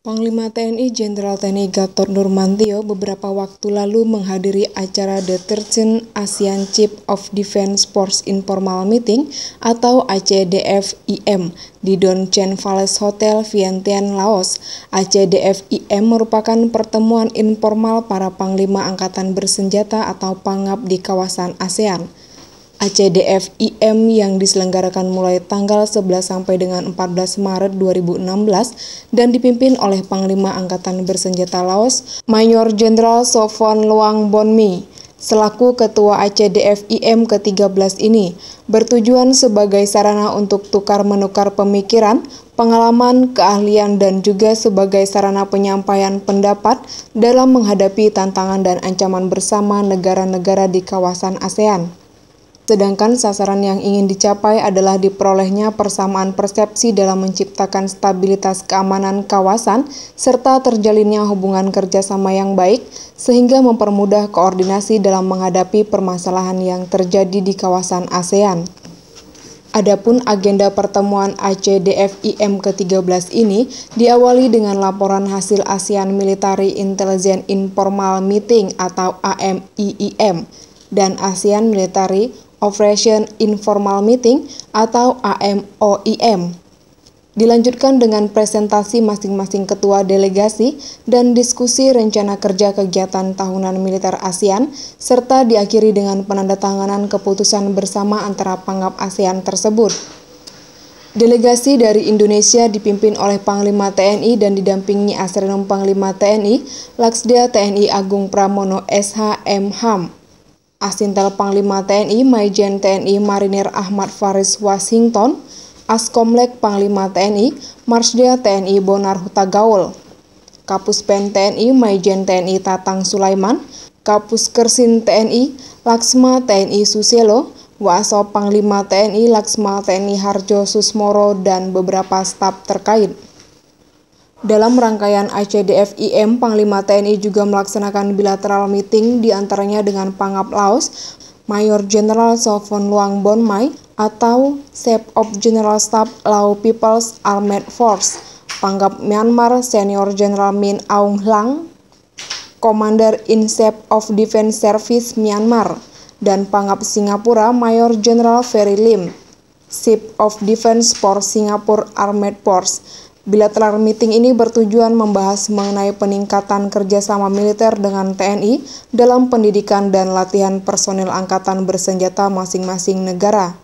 Panglima TNI Jenderal TNI Gatot Nurmantio beberapa waktu lalu menghadiri acara The 13 ASEAN Chief of Defense Force Informal Meeting atau ACDFIM di Don Chen Palace Hotel Vientiane, Laos. ACDFIM merupakan pertemuan informal para panglima angkatan bersenjata atau pangap di kawasan ASEAN. ACDFIM yang diselenggarakan mulai tanggal 11 sampai dengan 14 Maret 2016 dan dipimpin oleh Panglima Angkatan Bersenjata Laos, Mayor Jenderal Sofon Luang Bonmi. Selaku Ketua ACDFIM ke-13 ini, bertujuan sebagai sarana untuk tukar-menukar pemikiran, pengalaman, keahlian, dan juga sebagai sarana penyampaian pendapat dalam menghadapi tantangan dan ancaman bersama negara-negara di kawasan ASEAN. Sedangkan sasaran yang ingin dicapai adalah diperolehnya persamaan persepsi dalam menciptakan stabilitas keamanan kawasan serta terjalinnya hubungan kerjasama yang baik sehingga mempermudah koordinasi dalam menghadapi permasalahan yang terjadi di kawasan ASEAN. Adapun agenda pertemuan ACDFIM ke-13 ini diawali dengan laporan hasil ASEAN Military Intelligence Informal Meeting atau AMIIM dan ASEAN Military Operation Informal Meeting atau AMOIM. Dilanjutkan dengan presentasi masing-masing ketua delegasi dan diskusi rencana kerja kegiatan tahunan militer ASEAN, serta diakhiri dengan penandatanganan keputusan bersama antara panggap ASEAN tersebut. Delegasi dari Indonesia dipimpin oleh Panglima TNI dan didampingi Asrenum Panglima TNI, Laksda TNI Agung Pramono SHM Ham. Asintel Panglima TNI Mayjen TNI Marinir Ahmad Faris Washington, Askomlek Panglima TNI Marsdia TNI Bonar Kapus Pen TNI Mayjen TNI Tatang Sulaiman, Kapus Kersin TNI Laksma TNI Suselo, Waso Panglima TNI Laksma TNI Harjo Susmoro dan beberapa staf terkait. Dalam rangkaian ACDFIM, Panglima TNI juga melaksanakan bilateral meeting diantaranya dengan Pangap Laos, Mayor General Sofon Luang Bon Mai, atau Chief of General Staff Lao People's Armed Force, Pangap Myanmar Senior General Min Aung Hlang, Commander in Chief of Defense Service Myanmar, dan Pangap Singapura Mayor General Ferry Lim, Chief of Defense for Singapore Armed Force. Bilateral meeting ini bertujuan membahas mengenai peningkatan kerjasama militer dengan TNI dalam pendidikan dan latihan personil angkatan bersenjata masing-masing negara.